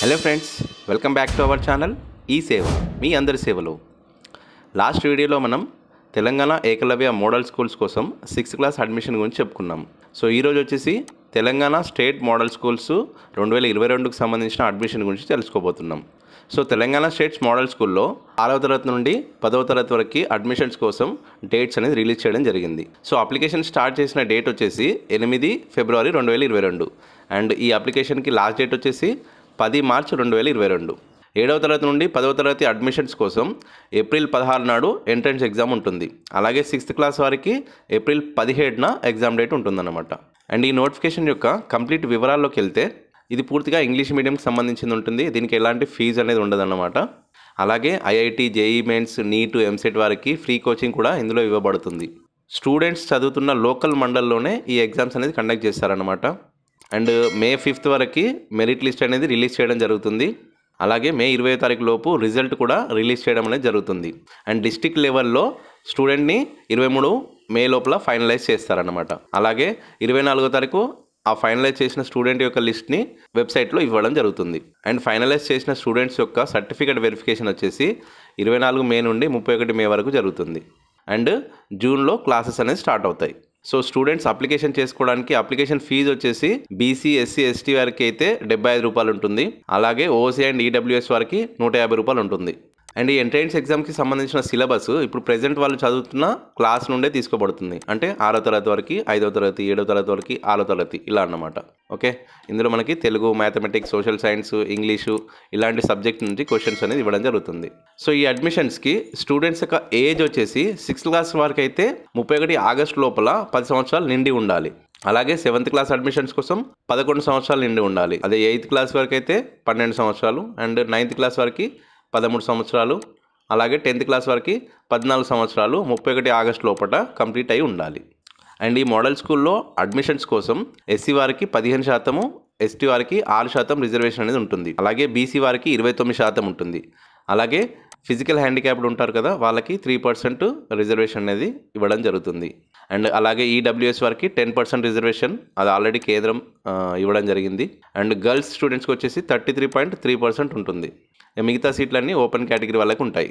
hello friends welcome back to our channel ఈ సేవ మీ అందరి సేవలో లాస్ట్ వీడియోలో మనం తెలంగాణ ఏకలవ్య మోడల్ స్కూల్స్ కోసం సిక్స్త్ క్లాస్ అడ్మిషన్ గురించి చెప్పుకున్నాం సో ఈరోజు వచ్చేసి తెలంగాణ స్టేట్ మోడల్ స్కూల్స్ రెండు వేల ఇరవై రెండుకు సంబంధించిన అడ్మిషన్ గురించి తెలుసుకోబోతున్నాం సో తెలంగాణ స్టేట్స్ మోడల్ స్కూల్లో ఆరవ తరగతి నుండి పదవ తరగతి వరకు అడ్మిషన్స్ కోసం డేట్స్ అనేది రిలీజ్ చేయడం జరిగింది సో అప్లికేషన్ స్టార్ట్ చేసిన డేట్ వచ్చేసి ఎనిమిది ఫిబ్రవరి రెండు వేల ఇరవై రెండు అండ్ ఈ అప్లికేషన్కి లాస్ట్ డేట్ వచ్చేసి పది మార్చి రెండు వేల ఇరవై రెండు ఏడవ తరగతి నుండి పదవ తరగతి అడ్మిషన్స్ కోసం ఏప్రిల్ పదహారు నాడు ఎంట్రన్స్ ఎగ్జామ్ ఉంటుంది అలాగే సిక్స్త్ క్లాస్ వారికి ఏప్రిల్ పదిహేడున ఎగ్జామ్ డేట్ ఉంటుందన్నమాట అండ్ ఈ నోటిఫికేషన్ యొక్క కంప్లీట్ వివరాల్లోకి వెళ్తే ఇది పూర్తిగా ఇంగ్లీష్ మీడియంకి సంబంధించింది ఉంటుంది దీనికి ఎలాంటి ఫీజు అనేది ఉండదన్నమాట అలాగే IIT JEE mains NEET EAMCET వారికి ఫ్రీ కోచింగ్ కూడా ఇందులో ఇవ్వబడుతుంది స్టూడెంట్స్ చదువుతున్న లోకల్ మండల్లోనే ఈ ఎగ్జామ్స్ అనేది కండక్ట్ చేస్తారనమాట అండ్ మే ఫిఫ్త్ వరకు మెరిట్ లిస్ట్ అనేది రిలీజ్ చేయడం జరుగుతుంది అలాగే మే ఇరవై తారీఖు లోపు రిజల్ట్ కూడా రిలీజ్ చేయడం అనేది జరుగుతుంది అండ్ డిస్టిక్ లెవెల్లో స్టూడెంట్ని ఇరవై మూడు మే లోపల ఫైనలైజ్ చేస్తారనమాట అలాగే ఇరవై నాలుగో తారీఖు ఆ ఫైనలైజ్ చేసిన స్టూడెంట్ యొక్క లిస్ట్ని వెబ్సైట్లో ఇవ్వడం జరుగుతుంది అండ్ ఫైనలైజ్ చేసిన స్టూడెంట్స్ యొక్క సర్టిఫికేట్ వెరిఫికేషన్ వచ్చేసి ఇరవై నాలుగు మే నుండి ముప్పై ఒకటి మే వరకు జరుగుతుంది అండ్ జూన్లో క్లాసెస్ అనేది స్టార్ట్ అవుతాయి సో స్టూడెంట్స్ అప్లికేషన్ చేసుకోవడానికి అప్లికేషన్ ఫీజు వచ్చేసి బీసీ ఎస్సీ ఎస్టీ వారికి అయితే డెబ్బై ఐదు రూపాయలు ఉంటుంది అలాగే ఓసీ అండ్ ఈడబ్ల్యూఎస్ వారికి నూట యాభై రూపాయలు ఉంటుంది అండ్ ఈ ఎంట్రెన్స్ ఎగ్జామ్కి సంబంధించిన సిలబస్ ఇప్పుడు ప్రెజెంట్ వాళ్ళు చదువుతున్న క్లాస్ నుండే తీసుకోబడుతుంది అంటే ఆరో తరగతి వరకు ఐదో తరగతి ఏడో తరగతి వరకు ఆరో తరగతి ఇలా అన్నమాట ఓకే ఇందులో మనకి Telugu mathematics social science English ఇలాంటి సబ్జెక్ట్ నుంచి క్వశ్చన్స్ అనేది ఇవ్వడం జరుగుతుంది సో ఈ అడ్మిషన్స్కి స్టూడెంట్స్ యొక్క ఏజ్ వచ్చేసి సిక్స్త్ క్లాస్ వరకు అయితే ముప్పై ఒకటి ఆగస్టు లోపల పది సంవత్సరాలు నిండి ఉండాలి అలాగే సెవెంత్ క్లాస్ అడ్మిషన్స్ కోసం పదకొండు సంవత్సరాలు నిండి ఉండాలి అదే ఎయిత్ క్లాస్ వరకు అయితే పన్నెండు సంవత్సరాలు అండ్ నైన్త్ క్లాస్ వరకు పదమూడు సంవత్సరాలు అలాగే టెన్త్ క్లాస్ వరకు పద్నాలుగు సంవత్సరాలు ముప్పై ఒకటి ఆగస్టు లోపల కంప్లీట్ అయి ఉండాలి అండ్ ఈ మోడల్ స్కూల్లో అడ్మిషన్స్ కోసం ఎస్సీ వారికి పదిహేను శాతము ఎస్టీ వారికి ఆరు శాతం రిజర్వేషన్ అనేది ఉంటుంది అలాగే బీసీ వారికి ఇరవై తొమ్మిది శాతం ఉంటుంది అలాగే ఫిజికల్ హ్యాండిక్యాప్డ్ ఉంటారు కదా వాళ్ళకి త్రీ పర్సెంట్ రిజర్వేషన్ అనేది ఇవ్వడం జరుగుతుంది అండ్ అలాగే ఈడబ్ల్యూఎస్ వారికి టెన్ పర్సెంట్ రిజర్వేషన్ అది ఆల్రెడీ కేంద్రం ఇవ్వడం జరిగింది అండ్ గర్ల్స్ స్టూడెంట్స్కి వచ్చేసి thirty three point three percent ఉంటుంది మిగతా సీట్లన్నీ ఓపెన్ కేటగిరీ వాళ్ళకి ఉంటాయి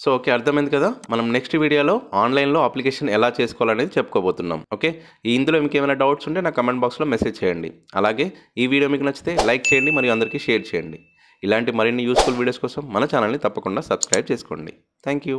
సో ఓకే అర్థమైంది కదా మనం నెక్స్ట్ వీడియోలో ఆన్లైన్లో అప్లికేషన్ ఎలా చేసుకోవాలనేది చెప్పుకోబోతున్నాం ఓకే ఈ ఇందులో మీకు ఏమైనా డౌట్స్ ఉంటే నా కమెంట్ బాక్స్లో మెసేజ్ చేయండి అలాగే ఈ వీడియో మీకు నచ్చితే లైక్ చేయండి మరియు అందరికీ షేర్ చేయండి ఇలాంటి మరిన్ని యూస్ఫుల్ వీడియోస్ కోసం మన ఛానల్ని తప్పకుండా సబ్స్క్రైబ్ చేసుకోండి థ్యాంక్ యూ